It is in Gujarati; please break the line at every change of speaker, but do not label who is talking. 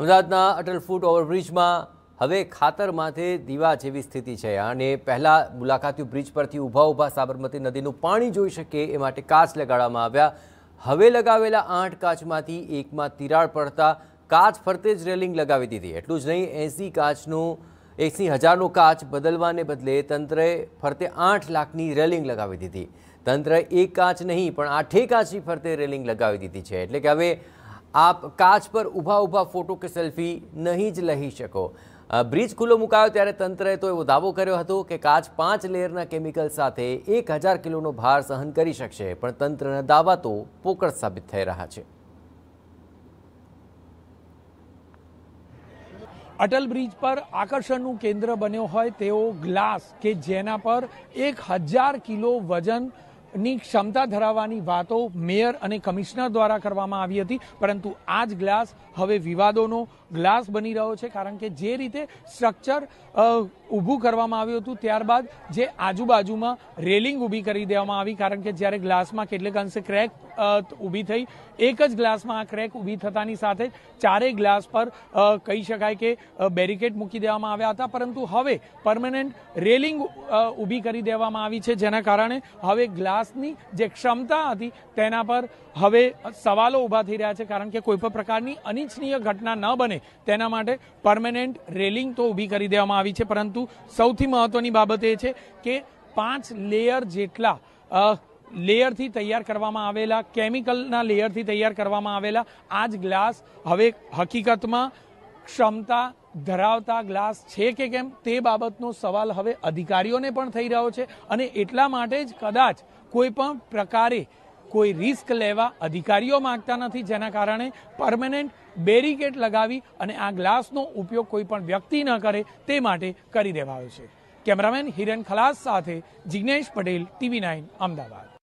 અમદાવાદના અટલ ફૂટ ઓવરબ્રિજમાં હવે ખાતર માથે દીવા જેવી સ્થિતિ છે અને પહેલાં મુલાકાતી બ્રિજ પરથી ઊભા ઊભા સાબરમતી નદીનું પાણી જોઈ શકે એ માટે કાચ લગાડવામાં આવ્યા હવે લગાવેલા આઠ કાચમાંથી એકમાં તિરાડ પડતા કાચ ફરતે જ રેલિંગ લગાવી દીધી એટલું જ નહીં એસી કાચનું એસી હજારનું કાચ બદલવાને બદલે તંત્રએ ફરતે આઠ લાખની રેલિંગ લગાવી દીધી તંત્રએ એક કાચ નહીં પણ આઠે કાચની ફરતે રેલિંગ લગાવી દીધી છે એટલે કે હવે આપ કાચ પર ઊભા ઊભા ફોટો કે સેલ્ફી નહીં જ લઈ શકો બ્રિજ ખુલ્લો મુકાયો ત્યારે તંત્રએ તો એવો દાવો કર્યો હતો કે કાચ પાંચ લેયરના કેમિકલ સાથે એક હજાર કિલોનો ભાર સહન કરી શકશે પણ તંત્રના દાવા તો પોકળ સાબિત થઈ રહ્યા છે
અટલ બ્રિજ પર આકર્ષણનું કેન્દ્ર બન્યો હોય તેવો ગ્લાસ કે જેના પર એક હજાર કિલો વજન ની ક્ષમતા ધરાવવાની વાતો મેયર અને કમિશનર દ્વારા કરવામાં આવી હતી પરંતુ આ જ ગ્લાસ હવે વિવાદોનો ગ્લાસ બની રહ્યો છે કારણ કે જે રીતે સ્ટ્રક્ચર ઊભું કરવામાં આવ્યું હતું ત્યારબાદ જે આજુબાજુમાં રેલિંગ ઊભી કરી દેવામાં આવી કારણ કે જ્યારે ગ્લાસમાં કેટલેક અંશે ક્રેક ઊભી થઈ એક જ ગ્લાસમાં આ ક્રેક ઊભી થતાની સાથે ચારેય ગ્લાસ પર કહી શકાય કે બેરિકેડ મૂકી દેવામાં આવ્યા હતા પરંતુ હવે પરમનન્ટ રેલિંગ ઊભી કરી દેવામાં આવી છે જેના કારણે હવે ગ્લાસ વિકાસની જે ક્ષમતા હતી તેના પર હવે સવાલો ઊભા થઈ રહ્યા છે કારણ કે કોઈ પણ પ્રકારની અનિચ્છનીય ઘટના ન બને તેના માટે પરમેનન્ટ રેલિંગ તો ઊભી કરી દેવામાં આવી છે પરંતુ સૌથી મહત્વની બાબત એ છે કે પાંચ લેયર જેટલા લેયરથી તૈયાર કરવામાં આવેલા કેમિકલના લેયરથી તૈયાર કરવામાં આવેલા આ જ ગ્લાસ હવે હકીકતમાં ક્ષમતા ધરાવતા ગ્લાસ છે કે કેમ તે બાબતનો સવાલ હવે અધિકારીઓને પણ થઈ રહ્યો છે અને એટલા માટે જ કદાચ કોઈ પણ પ્રકારે કોઈ રિસ્ક લેવા અધિકારીઓ માંગતા નથી જેના કારણે પરમેનન્ટ બેરિકેડ લગાવી અને આ ગ્લાસનો ઉપયોગ કોઈ પણ વ્યક્તિ ન કરે તે માટે કરી દેવાયો છે કેમેરામેન હિરણ ખલાસ સાથે જિજ્ઞેશ પટેલ ટીવી નાઇન અમદાવાદ